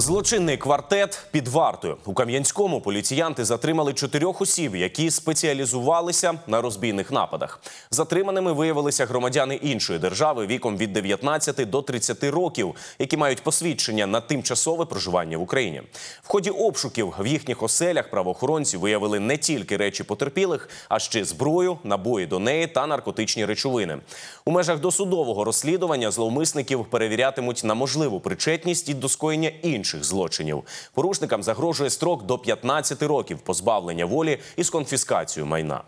Злочинний квартет під вартою у Кам'янському поліціянти затримали чотирьох осіб, які спеціалізувалися на розбійних нападах. Затриманими виявилися громадяни іншої держави віком від 19 до 30 років, які мають посвідчення на тимчасове проживання в Україні. В ході обшуків в їхніх оселях правоохоронці виявили не тільки речі потерпілих, а ще зброю, набої до неї та наркотичні речовини. У межах досудового розслідування зловмисників перевірятимуть на можливу причетність і до скоєння інших інших злочинів. Порушникам загрожує строк до 15 років позбавлення волі із конфіскацією майна.